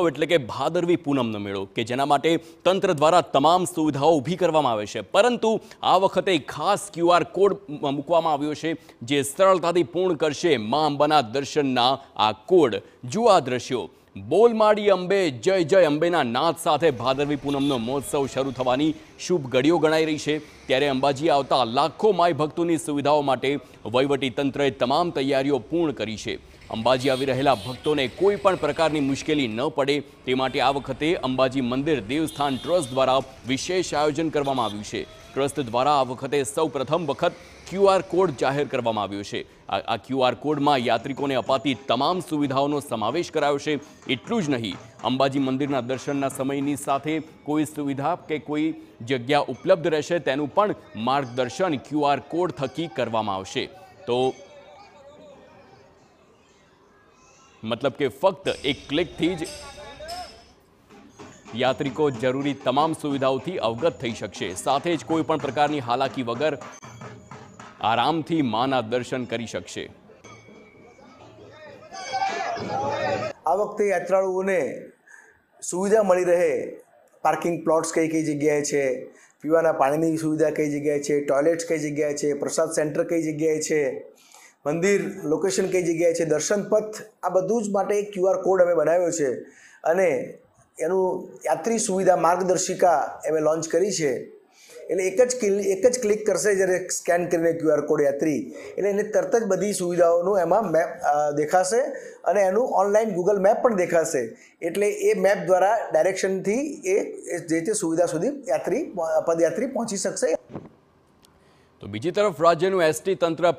એટલે કે ભાદરવી પૂનમનો મેળો કે જેના માટે તંત્ર દ્વારા તમામ સુવિધાઓ ઊભી કરવામાં આવે છે પરંતુ આ વખતે ખાસ ક્યુઆર કોડ મૂકવામાં આવ્યો છે જે સરળતાથી પૂર્ણ કરશે મા અંબાના દર્શનના આ કોડ જુઓ આ દ્રશ્યો બોલમાળી અંબે જય જય અંબેના નાદ સાથે ભાદરવી પૂનમનો મહોત્સવ શરૂ થવાની શુભ ઘડીઓ ગણાઈ રહી છે ત્યારે અંબાજી આવતા લાખો માય ભક્તોની સુવિધાઓ માટે વહીવટી તંત્રએ તમામ તૈયારીઓ પૂર્ણ કરી છે અંબાજી આવી રહેલા ભક્તોને કોઈ પણ પ્રકારની મુશ્કેલી ન પડે તે માટે આ વખતે અંબાજી મંદિર દેવસ્થાન ટ્રસ્ટ દ્વારા વિશેષ આયોજન કરવામાં આવ્યું છે ટ્રસ્ટ દ્વારા આ વખતે સૌ પ્રથમ વખત ક્યુઆર કોડ જાહેર કરવામાં આવ્યો છે આ ક્યુઆર કોડમાં યાત્રિકોને અપાતી તમામ સુવિધાઓનો સમાવેશ કરાયો છે એટલું જ નહીં અંબાજી મંદિરના દર્શનના સમયની સાથે કોઈ સુવિધા કે કોઈ જગ્યા ઉપલબ્ધ રહેશે તેનું પણ માર્ગદર્શન ક્યુઆર કોડ થકી કરવામાં આવશે તો મતલબ કે ફક્ત એક ક્લિકથી જ યાત્રિકો જરૂરી તમામ સુવિધાઓથી અવગત થઈ શકશે સાથે જ કોઈ પણ પ્રકારની હાલાકી વગર આરામથી માના દર્શન કરી શકશે આ વખતે યાત્રાળુઓને સુવિધા મળી રહે પાર્કિંગ પ્લોટ્સ કઈ કઈ જગ્યાએ છે પીવાના પાણીની સુવિધા કઈ જગ્યાએ છે ટોયલેટ્સ કઈ જગ્યાએ છે પ્રસાદ સેન્ટર કઈ જગ્યાએ છે મંદિર લોકેશન કઈ જગ્યાએ છે દર્શન પથ આ બધું જ માટે એક ક્યુઆર કોડ અમે બનાવ્યો છે અને એનું યાત્રી સુવિધા માર્ગદર્શિકા અમે લોન્ચ કરી છે એટલે એક જ એક જ ક્લિક કરશે જ્યારે સ્કેન કરીને ક્યુઆર કોડ યાત્રી એટલે એને તરત જ બધી સુવિધાઓનું એમાં મેપ દેખાશે અને એનું ઓનલાઈન ગૂગલ મેપ પણ દેખાશે એટલે એ મેપ દ્વારા ડાયરેક્શનથી એ જે તે સુવિધા સુધી યાત્રી પદયાત્રી પહોંચી શકશે તો બીજી તરફ રાજ્યનું એસટી તંત્ર પણ